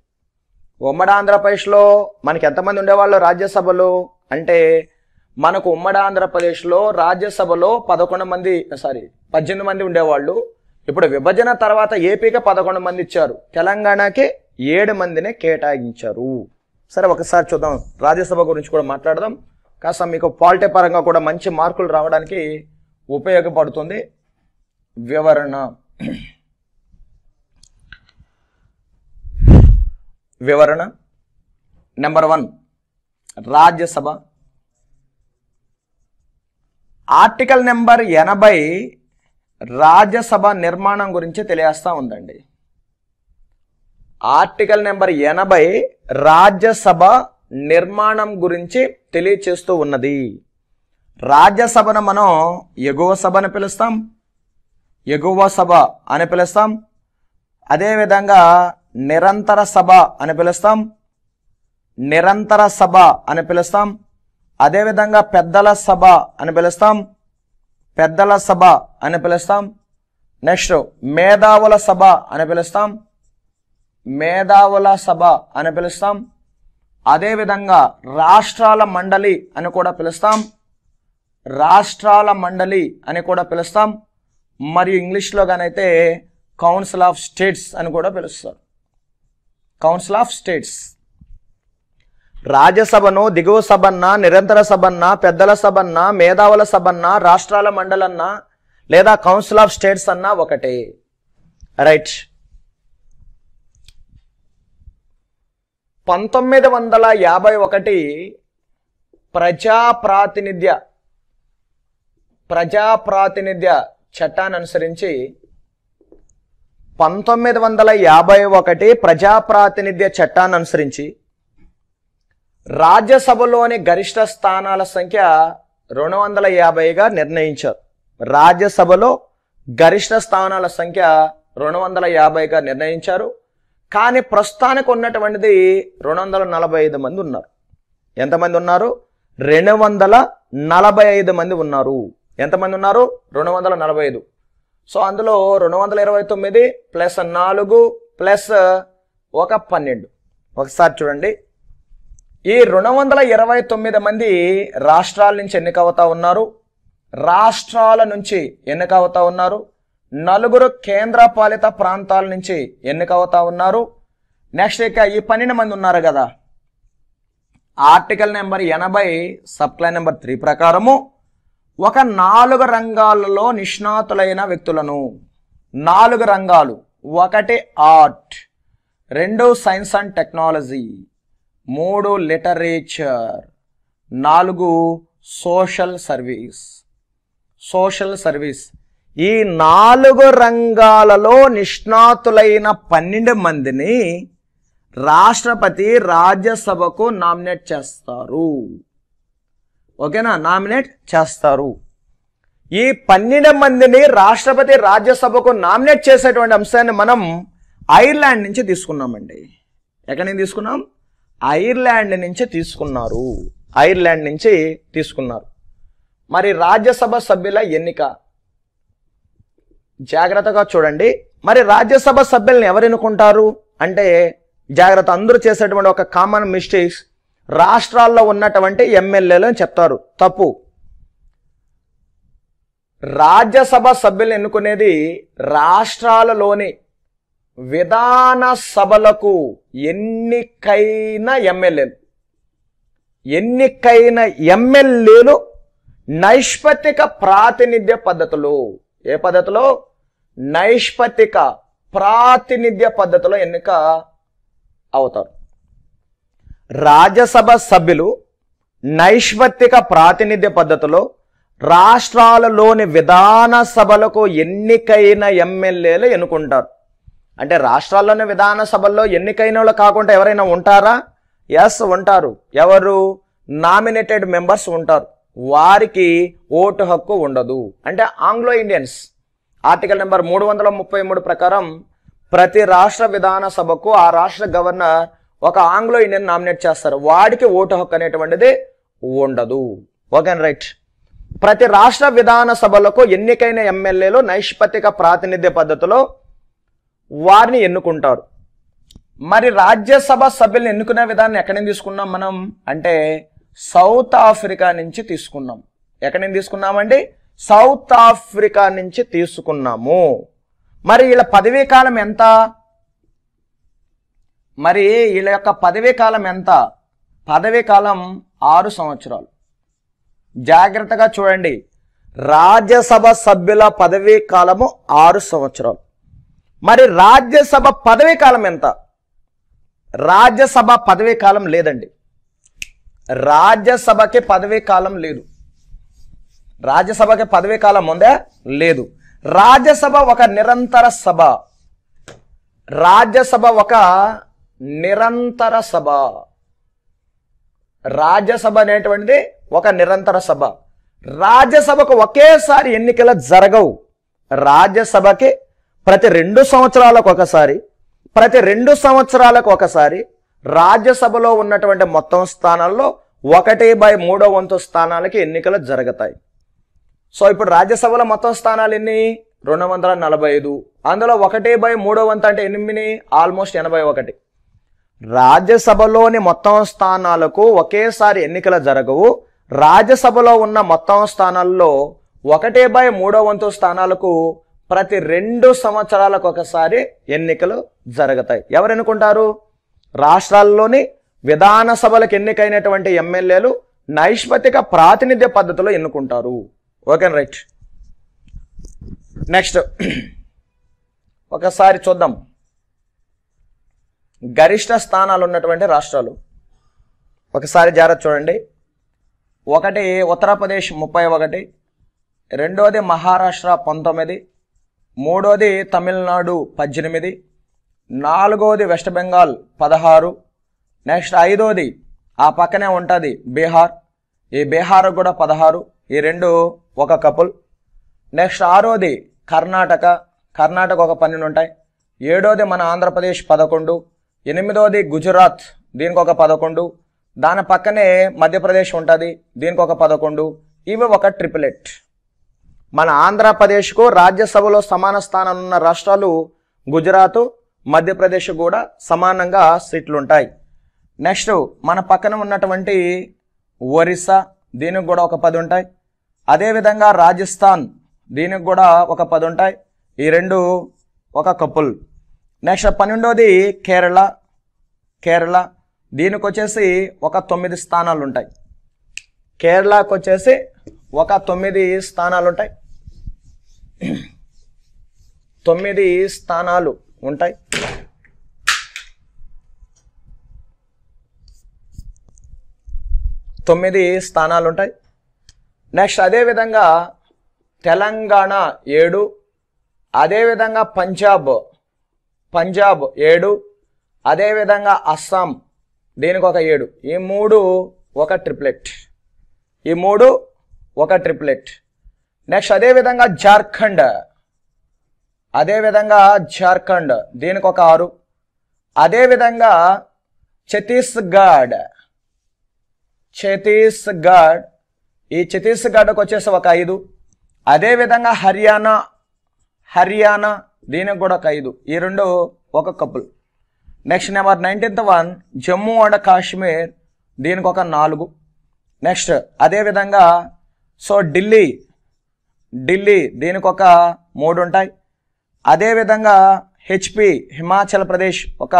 ఉమ్మడి ఆంధ్రప్రదేశ్లో మనకి ఎంతమంది ఉండేవాళ్ళు రాజ్యసభలో అంటే మనకు ఉమ్మడి ఆంధ్రప్రదేశ్లో రాజ్యసభలో పదకొండు మంది సారీ పద్దెనిమిది మంది ఉండేవాళ్ళు ఇప్పుడు విభజన తర్వాత ఏపీకి పదకొండు మంది ఇచ్చారు తెలంగాణకి ఏడు మందిని కేటాయించారు సరే ఒకసారి చూద్దాం రాజ్యసభ గురించి కూడా మాట్లాడదాం కాస్త మీకు పాలిటీ పరంగా కూడా మంచి మార్కులు రావడానికి ఉపయోగపడుతుంది వివరణ వివరణ number one Rajya Sabha article number ఎనభై రాజ్యసభ నిర్మాణం గురించి తెలియస్తా ఉందండి ఆర్టికల్ నెంబర్ ఎనభై రాజ్యసభ నిర్మాణం గురించి తెలియచేస్తూ ఉన్నది రాజ్యసభను మనం ఎగువ సభ అని పిలుస్తాం ఎగువ సభ అని పిలుస్తాం అదేవిధంగా నిరంతర సభ అని పిలుస్తాం నిరంతర సభ అని పిలుస్తాం అదేవిధంగా పెద్దల సభ అని పిలుస్తాం పెద్దల సభ అని పిలుస్తాం నెక్స్ట్ మేధావుల సభ అని పిలుస్తాం మేధావుల సభ అని పిలుస్తాం అదేవిధంగా రాష్ట్రాల మండలి అని కూడా పిలుస్తాం రాష్ట్రాల మండలి అని కూడా పిలుస్తాం మరియు ఇంగ్లీష్లో కానైతే కౌన్సిల్ ఆఫ్ స్టేట్స్ అని కూడా పిలుస్తారు కౌన్సిల్ ఆఫ్ స్టేట్స్ రాజ్యసభను దిగువ సభన్న నిరంతర సభన్న పెద్దల సభన్న మేధావుల సభన్న రాష్ట్రాల మండలన్న లేదా కౌన్సిల్ ఆఫ్ స్టేట్స్ అన్న ఒకటే రైట్ పంతొమ్మిది వందల యాభై ఒకటి ప్రజాప్రాతినిధ్య ప్రజాప్రాతినిధ్య చట్టాన్ని అనుసరించి పంతొమ్మిది వందల యాభై ఒకటి ప్రజాప్రాతినిధ్య చట్టాన్ని అనుసరించి రాజ్యసభలోని గరిష్ట స్థానాల సంఖ్య రెండు వందల యాభైగా నిర్ణయించారు రాజ్యసభలో గరిష్ట స్థానాల సంఖ్య రెండు వందల యాభైగా నిర్ణయించారు కానీ ప్రస్తుతానికి ఉన్నటువంటిది రెండు వందల నలభై ఐదు మంది ఉన్నారు ఎంతమంది ఉన్నారు రెండు వందల నలభై ఐదు మంది ఉన్నారు ఎంతమంది ఉన్నారు రెండు వందల నలభై ఐదు సో అందులో రెండు వందల ఇరవై తొమ్మిది ప్లస్ నాలుగు ప్లస్ ఒక పన్నెండు ఒకసారి చూడండి ఈ రెండు వందల ఇరవై తొమ్మిది మంది రాష్ట్రాల నుంచి ఎన్నికవుతా ఉన్నారు రాష్ట్రాల నుంచి ఎన్నికవుతా ఉన్నారు నలుగురు కేంద్ర పాలిత ప్రాంతాల నుంచి ఎన్నికవుతా ఉన్నారు నెక్స్ట్ ఇక ఈ పన్నెండు మంది ఉన్నారు కదా ఆర్టికల్ నెంబర్ ఎనభై సప్లై నెంబర్ త్రీ ప్రకారము ఒక నాలుగు రంగాలలో నిష్ణాతులైన వ్యక్తులను నాలుగు రంగాలు ఒకటి ఆర్ట్ రెండు సైన్స్ అండ్ టెక్నాలజీ మూడు లిటరేచర్ నాలుగు సోషల్ సర్వీస్ సోషల్ సర్వీస్ ఈ నాలుగు రంగాలలో నిష్ణాతులైన పన్నెండు మందిని రాష్ట్రపతి రాజ్యసభకు నామినేట్ చేస్తారు ఓకేనా నామినేట్ చేస్తారు ఈ పన్నెండు మందిని రాష్ట్రపతి రాజ్యసభకు నామినేట్ చేసేటువంటి అంశాన్ని మనం ఐర్లాండ్ నుంచి తీసుకున్నామండి ఎక్కడి నుంచి తీసుకున్నాం ఐర్లాండ్ నుంచే తీసుకున్నారు ఐర్లాండ్ నుంచి తీసుకున్నారు మరి రాజ్యసభ సభ్యుల ఎన్నిక జాగ్రత్తగా చూడండి మరి రాజ్యసభ సభ్యులను ఎవరు ఎన్నుకుంటారు అంటే జాగ్రత్త అందరూ చేసేటువంటి ఒక కామన్ మిస్టేక్స్ రాష్ట్రాల్లో ఉన్నటువంటి ఎమ్మెల్యేలు అని చెప్తారు తప్పు రాజ్యసభ సభ్యులను ఎన్నుకునేది రాష్ట్రాలలోని విధాన సభలకు ఎన్నికైన ఎమ్మెల్యేలు ఎన్నికైన ఎమ్మెల్యేలు నైష్పతిక ప్రాతినిధ్య పద్ధతులు ఏ పద్ధతిలో నైష్పతిక ప్రాతినిధ్య పద్ధతిలో ఎన్నిక అవుతారు రాజ్యసభ సభ్యులు నైష్పతిక ప్రాతినిధ్య పద్ధతిలో రాష్ట్రాలలోని విధాన సభలకు ఎన్నికైన ఎమ్మెల్యేలు ఎన్నుకుంటారు అంటే రాష్ట్రాల్లోని విధాన సభల్లో ఎన్నికైన వాళ్ళు కాకుండా ఎవరైనా ఉంటారా ఎస్ ఉంటారు ఎవరు నామినేటెడ్ మెంబర్స్ ఉంటారు వారికి ఓటు హక్కు ఉండదు అంటే ఆంగ్లో ఇండియన్స్ ఆర్టికల్ నెంబర్ మూడు వందల ముప్పై మూడు ప్రకారం ప్రతి రాష్ట్ర విధాన సభకు ఆ రాష్ట్ర గవర్నర్ ఒక ఆంగ్లో ఇండియన్ నామినేట్ చేస్తారు వాడికి ఓటు హక్కు అనేటువంటిది ఉండదు ఓకే రైట్ ప్రతి రాష్ట్ర విధాన సభలకు ఎన్నికైన ఎమ్మెల్యేలు నైష్పతిక ప్రాతినిధ్య పద్ధతిలో వారిని ఎన్నుకుంటారు మరి రాజ్యసభ సభ్యులను ఎన్నుకునే విధానం ఎక్కడి నుంచి తీసుకున్నాం మనం అంటే సౌత్ ఆఫ్రికా నుంచి తీసుకున్నాం ఎక్కడి నుంచి తీసుకున్నామండి సౌత్ ఆఫ్రికా నుంచి తీసుకున్నాము మరి వీళ్ళ పదవీ కాలం ఎంత మరి వీళ్ళ యొక్క పదవీ కాలం ఎంత పదవీ కాలం ఆరు సంవత్సరాలు జాగ్రత్తగా చూడండి రాజ్యసభ సభ్యుల పదవీ కాలము ఆరు సంవత్సరాలు మరి రాజ్యసభ పదవీ కాలం ఎంత రాజ్యసభ పదవీ కాలం లేదండి రాజ్యసభకి పదవీ కాలం లేదు రాజ్యసభకి పదవీ కాలం ఉందా లేదు రాజ్యసభ ఒక నిరంతర సభ రాజ్యసభ ఒక నిరంతర సభ రాజ్యసభ అనేటువంటిది ఒక నిరంతర సభ రాజ్యసభకు ఒకేసారి ఎన్నికలు జరగవు రాజ్యసభకి ప్రతి రెండు సంవత్సరాలకు ఒకసారి ప్రతి రెండు సంవత్సరాలకు ఒకసారి రాజ్యసభలో ఉన్నటువంటి మొత్తం స్థానాల్లో ఒకటి బై మూడో వంతు స్థానాలకి ఎన్నికలు జరుగుతాయి సో ఇప్పుడు రాజ్యసభలో మొత్తం స్థానాలు ఎన్ని రెండు వందల నలభై ఐదు అందులో ఒకటి బై మూడో వంతు అంటే ఎనిమిది ఆల్మోస్ట్ ఎనభై ఒకటి రాజ్యసభలోని మొత్తం స్థానాలకు ఒకేసారి ఎన్నికలు జరగవు రాజ్యసభలో ఉన్న మొత్తం స్థానాల్లో ఒకటి బై మూడో వంతు స్థానాలకు ప్రతి రెండు సంవత్సరాలకు ఒకసారి ఎన్నికలు జరుగుతాయి ఎవరు ఎన్నుకుంటారు రాష్ట్రాల్లోని విధానసభలకు ఎన్నికైనటువంటి ఎమ్మెల్యేలు నైష్పతిక ప్రాతినిధ్య పద్ధతిలో ఎన్నుకుంటారు ఓకే రైట్ నెక్స్ట్ ఒకసారి చూద్దాం గరిష్ట స్థానాలు ఉన్నటువంటి రాష్ట్రాలు ఒకసారి జాగ్రత్త చూడండి ఒకటి ఉత్తరప్రదేశ్ ముప్పై ఒకటి రెండవది మహారాష్ట్ర పంతొమ్మిది మూడోది తమిళనాడు పద్దెనిమిది నాలుగోది వెస్ట్ బెంగాల్ పదహారు నెక్స్ట్ ఐదోది ఆ పక్కనే ఉంటుంది బీహార్ ఈ బీహార్ కూడా పదహారు ఈ రెండు ఒక కపుల్ నెక్స్ట్ ఆరోది కర్ణాటక కర్ణాటక ఒక పన్నెండు ఉంటాయి ఏడోది మన ఆంధ్రప్రదేశ్ పదకొండు ఎనిమిదోది గుజరాత్ దీనికి ఒక పదకొండు దాని పక్కనే మధ్యప్రదేశ్ ఉంటుంది దీనికి ఒక పదకొండు ఇవి ఒక ట్రిపులెట్ మన ఆంధ్రప్రదేశ్కు రాజ్యసభలో సమాన స్థానం ఉన్న రాష్ట్రాలు గుజరాత్ మధ్యప్రదేశ్ కూడా సమానంగా సీట్లుంటాయి నెక్స్ట్ మన పక్కన ఉన్నటువంటి ఒరిస్సా దీనికి కూడా ఒక పది ఉంటాయి అదేవిధంగా రాజస్థాన్ దీనికి కూడా ఒక పది ఉంటాయి ఈ రెండు ఒక కపుల్ నెక్స్ట్ పన్నెండోది కేరళ కేరళ దీనికి వచ్చేసి ఒక తొమ్మిది స్థానాలు ఉంటాయి కేరళకు వచ్చేసి ఒక తొమ్మిది స్థానాలు ఉంటాయి తొమ్మిది స్థానాలు ఉంటాయి తొమ్మిది స్థానాలు ఉంటాయి నెక్స్ట్ అదేవిధంగా తెలంగాణ ఏడు అదేవిధంగా పంజాబ్ పంజాబ్ ఏడు అదేవిధంగా అస్సాం దీనికి ఒక ఏడు ఈ మూడు ఒక ట్రిప్లెట్ ఈ మూడు ఒక ట్రిప్లెట్ నెక్స్ట్ అదేవిధంగా జార్ఖండ్ అదేవిధంగా జార్ఖండ్ దీనికి ఒక ఆరు అదేవిధంగా ఛత్తీస్గఢ్ ఛత్తీస్గఢ్ ఈ ఛత్తీస్గఢ్కి వచ్చేసి ఒక ఐదు అదేవిధంగా హర్యానా హర్యానా దీనికి కూడా ఒక ఐదు ఈ రెండు ఒక couple next number nineteenth one Jammu and Kashmir దీనికి ఒక నాలుగు నెక్స్ట్ అదేవిధంగా సో ఢిల్లీ ఢిల్లీ దీనికి ఒక మూడు ఉంటాయి అదేవిధంగా హెచ్పి హిమాచల్ ప్రదేశ్ ఒక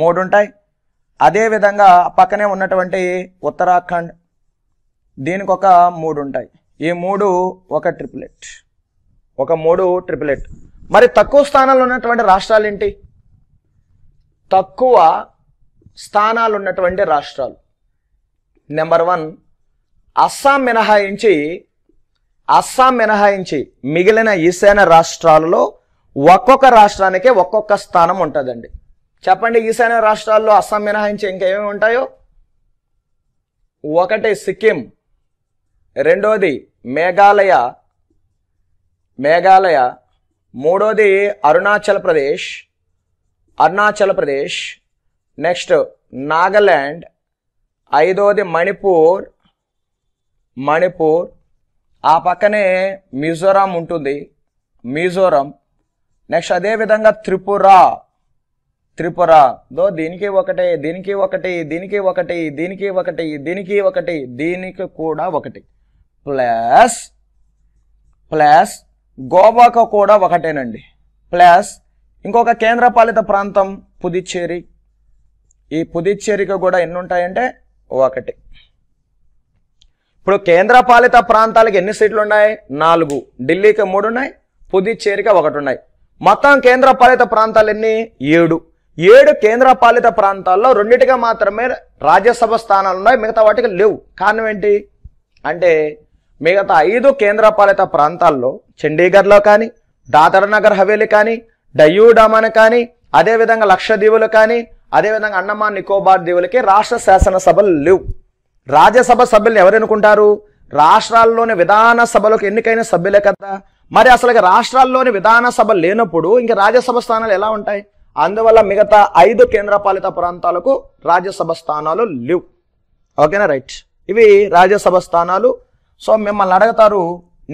మూడు ఉంటాయి అదేవిధంగా పక్కనే ఉన్నటువంటి ఉత్తరాఖండ్ దీనికి ఒక మూడు ఉంటాయి ఈ మూడు ఒక ట్రిపులెట్ ఒక మూడు ట్రిపులెట్ మరి తక్కువ స్థానాలు ఉన్నటువంటి రాష్ట్రాలు ఏంటి తక్కువ స్థానాలు ఉన్నటువంటి రాష్ట్రాలు నెంబర్ వన్ అస్సాం మినహాయించి అస్సాం మినహాయించి మిగిలిన ఈశాన్య రాష్ట్రాలలో ఒక్కొక్క రాష్ట్రానికే ఒక్కొక్క స్థానం ఉంటుందండి చెప్పండి ఈశాన్య రాష్ట్రాల్లో అస్సాం మినహాయించి ఇంకేమేమి ఉంటాయో ఒకటి సిక్కిం రెండోది మేఘాలయ మేఘాలయ మూడోది అరుణాచల్ ప్రదేశ్ అరుణాచల్ ప్రదేశ్ నెక్స్ట్ నాగాల్యాండ్ ఐదోది మణిపూర్ మణిపూర్ ఆ పక్కనే మిజోరాం ఉంటుంది మిజోరం నెక్స్ట్ అదేవిధంగా త్రిపుర త్రిపుర దో దీనికి ఒకటి దీనికి ఒకటి దీనికి ఒకటి దీనికి ఒకటి దీనికి ఒకటి దీనికి కూడా ఒకటి ప్లస్ ప్లస్ గోవాకు కూడా ఒకటేనండి ప్లస్ ఇంకొక కేంద్రపాలిత ప్రాంతం పుదుచ్చేరి ఈ పుదుచ్చేరికి కూడా ఎన్ని ఉంటాయంటే ఒకటి ఇప్పుడు కేంద్రపాలిత ప్రాంతాలకు ఎన్ని సీట్లు ఉన్నాయి నాలుగు ఢిల్లీకి మూడు ఉన్నాయి పుదుచ్చేరికి ఒకటి ఉన్నాయి మొత్తం కేంద్రపాలిత ప్రాంతాలు ఎన్ని ఏడు ఏడు కేంద్రపాలిత ప్రాంతాల్లో రెండిటిగా మాత్రమే రాజ్యసభ స్థానాలు ఉన్నాయి మిగతా వాటికి లేవు కారణం ఏంటి అంటే మిగతా ఐదు కేంద్రపాలిత ప్రాంతాల్లో చండీగఢ్లో కానీ దాదర్ నగర్ హవేలీ కానీ డయ్యూ కానీ అదేవిధంగా లక్ష దీవులు కానీ అదేవిధంగా అండమాన్ నికోబార్ దీవులకి రాష్ట్ర శాసనసభలు లేవు రాజ్యసభ సభ్యులను ఎవరనుకుంటారు రాష్ట్రాల్లోని విధాన సభలకు ఎన్నికైన సభ్యులే కదా మరి అసలు రాష్ట్రాల్లోని విధాన సభ లేనప్పుడు ఇంకా రాజ్యసభ స్థానాలు ఎలా ఉంటాయి అందువల్ల మిగతా ఐదు కేంద్రపాలిత ప్రాంతాలకు రాజ్యసభ స్థానాలు లేవు ఓకేనా రైట్ ఇవి రాజ్యసభ స్థానాలు సో మిమ్మల్ని అడగతారు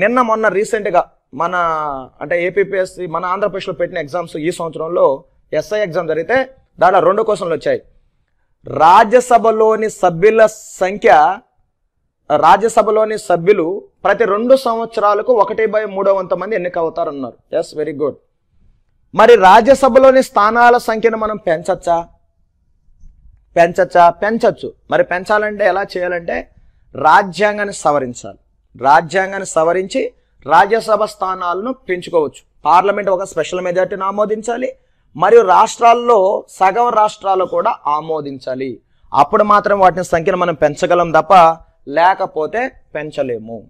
నిన్న మొన్న రీసెంట్గా మన అంటే ఏపీపీఎస్సి మన ఆంధ్రప్రదేశ్లో పెట్టిన ఎగ్జామ్స్ ఈ సంవత్సరంలో ఎస్ఐ ఎగ్జామ్ జరిగితే దాంట్లో రెండు క్వశ్చన్లు వచ్చాయి రాజ్యసభలోని సభ్యుల సంఖ్య రాజ్యసభలోని సభ్యులు ప్రతి రెండు సంవత్సరాలకు ఒకటి బై మూడో వంత మంది ఎన్నికవుతారన్నారు ఎస్ వెరీ గుడ్ మరి రాజ్యసభలోని స్థానాల సంఖ్యను మనం పెంచచ్చా పెంచచ్చా పెంచచ్చు మరి పెంచాలంటే ఎలా చేయాలంటే రాజ్యాంగాన్ని సవరించాలి రాజ్యాంగాన్ని సవరించి రాజ్యసభ స్థానాలను పెంచుకోవచ్చు పార్లమెంట్ ఒక స్పెషల్ మెజార్టీని ఆమోదించాలి మరియు రాష్ట్రాల్లో సగం రాష్ట్రాలు కూడా ఆమోదించాలి అప్పుడు మాత్రం వాటిని సంఖ్యను మనం పెంచగలం తప్ప లేకపోతే పెంచలేము